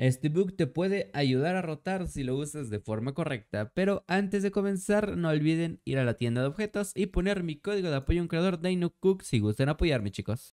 Este book te puede ayudar a rotar si lo usas de forma correcta, pero antes de comenzar no olviden ir a la tienda de objetos y poner mi código de apoyo a un creador de si gustan apoyarme chicos.